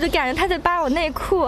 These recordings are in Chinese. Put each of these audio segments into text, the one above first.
就感觉他在扒我内裤，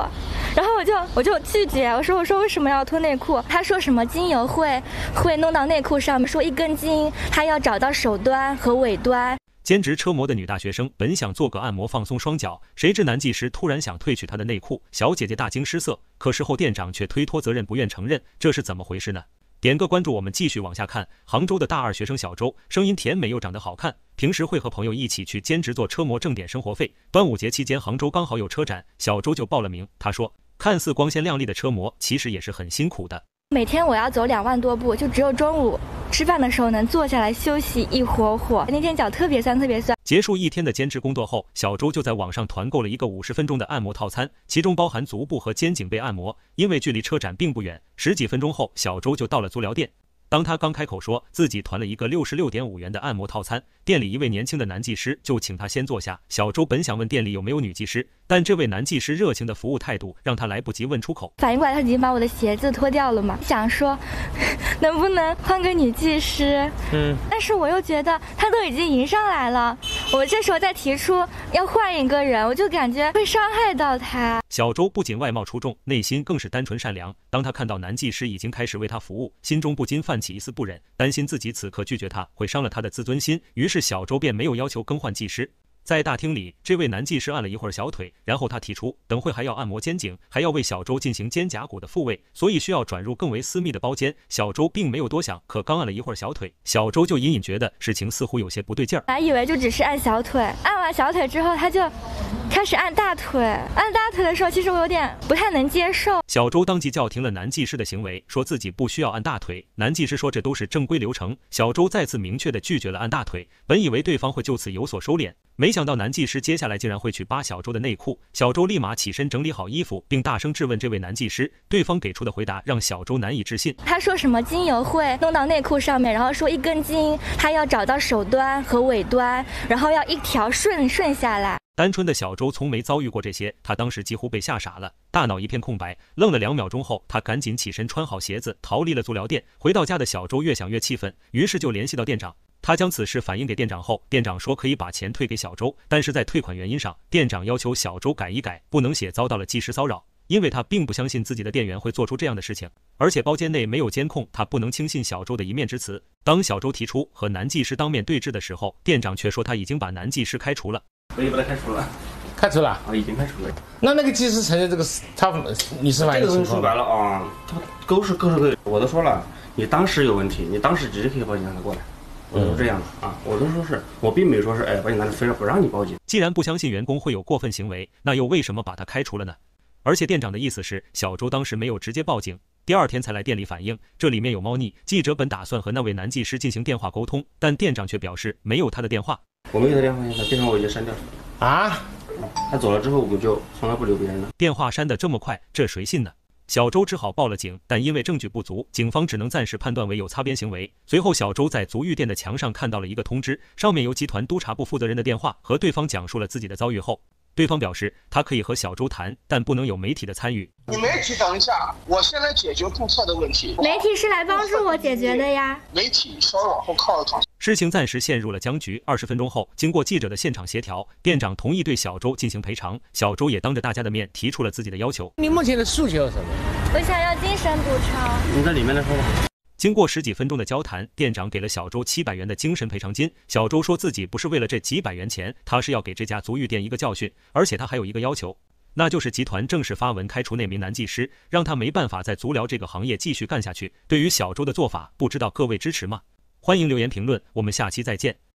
然后我就我就拒绝，我说我说为什么要脱内裤？他说什么精油会会弄到内裤上面，说一根筋，他要找到手端和尾端。兼职车模的女大学生本想做个按摩放松双脚，谁知男技师突然想褪去她的内裤，小姐姐大惊失色，可事后店长却推脱责任，不愿承认，这是怎么回事呢？点个关注，我们继续往下看。杭州的大二学生小周，声音甜美又长得好看，平时会和朋友一起去兼职做车模挣点生活费。端午节期间，杭州刚好有车展，小周就报了名。他说：“看似光鲜亮丽的车模，其实也是很辛苦的。”每天我要走两万多步，就只有中午吃饭的时候能坐下来休息一会儿。会那天脚特别酸，特别酸。结束一天的兼职工作后，小周就在网上团购了一个五十分钟的按摩套餐，其中包含足部和肩颈背按摩。因为距离车展并不远，十几分钟后，小周就到了足疗店。当他刚开口说自己团了一个六十六点五元的按摩套餐，店里一位年轻的男技师就请他先坐下。小周本想问店里有没有女技师，但这位男技师热情的服务态度让他来不及问出口。反应过来，他已经把我的鞋子脱掉了嘛？想说 能不能换个女技师，嗯，但是我又觉得他都已经迎上来了。我这时候再提出要换一个人，我就感觉会伤害到他。小周不仅外貌出众，内心更是单纯善良。当他看到男技师已经开始为他服务，心中不禁泛起一丝不忍，担心自己此刻拒绝他会伤了他的自尊心。于是，小周便没有要求更换技师。在大厅里，这位男技师按了一会儿小腿，然后他提出等会还要按摩肩颈，还要为小周进行肩胛骨的复位，所以需要转入更为私密的包间。小周并没有多想，可刚按了一会儿小腿，小周就隐隐觉得事情似乎有些不对劲儿。来以为就只是按小腿，按完小腿之后他就。开始按大腿，按大腿的时候，其实我有点不太能接受。小周当即叫停了男技师的行为，说自己不需要按大腿。男技师说这都是正规流程。小周再次明确的拒绝了按大腿。本以为对方会就此有所收敛，没想到男技师接下来竟然会去扒小周的内裤。小周立马起身整理好衣服，并大声质问这位男技师。对方给出的回答让小周难以置信。他说什么精油会弄到内裤上面，然后说一根筋，他要找到手端和尾端，然后要一条顺顺下来。单纯的小周从没遭遇过这些，他当时几乎被吓傻了，大脑一片空白，愣了两秒钟后，他赶紧起身穿好鞋子逃离了足疗店。回到家的小周越想越气愤，于是就联系到店长。他将此事反映给店长后，店长说可以把钱退给小周，但是在退款原因上，店长要求小周改一改，不能写遭到了技师骚扰，因为他并不相信自己的店员会做出这样的事情，而且包间内没有监控，他不能轻信小周的一面之词。当小周提出和男技师当面对质的时候，店长却说他已经把男技师开除了。可以把他开除了，开除了？啊，已经开除了。那那个技师承认这个是你是哪这个东西说白了啊，他都是勾各勾。我都说了，你当时有问题，你当时直接可以报警让他过来。我都这样的啊，我都说是，我并没有说是哎，把你拿在分了不让你报警。既然不相信员工会有过分行为，那又为什么把他开除了呢？而且店长的意思是，小周当时没有直接报警，第二天才来店里反映，这里面有猫腻。记者本打算和那位男技师进行电话沟通，但店长却表示没有他的电话。我有他电话，他电话我已经删掉了。啊？他走了之后，我们就从来不留别人的电话删的这么快，这谁信呢？小周只好报了警，但因为证据不足，警方只能暂时判断为有擦边行为。随后，小周在足浴店的墙上看到了一个通知，上面有集团督察部负责人的电话。和对方讲述了自己的遭遇后，对方表示他可以和小周谈，但不能有媒体的参与。你媒体等一下，我先来解决顾客的问题。媒体是来帮助我解决的呀。媒体稍微往后靠一靠。事情暂时陷入了僵局。二十分钟后，经过记者的现场协调，店长同意对小周进行赔偿。小周也当着大家的面提出了自己的要求：“你目前的诉求是什么？我想要精神补偿。你在里面来说吧。”经过十几分钟的交谈，店长给了小周七百元的精神赔偿金。小周说自己不是为了这几百元钱，他是要给这家足浴店一个教训，而且他还有一个要求，那就是集团正式发文开除那名男技师，让他没办法在足疗这个行业继续干下去。对于小周的做法，不知道各位支持吗？欢迎留言评论，我们下期再见。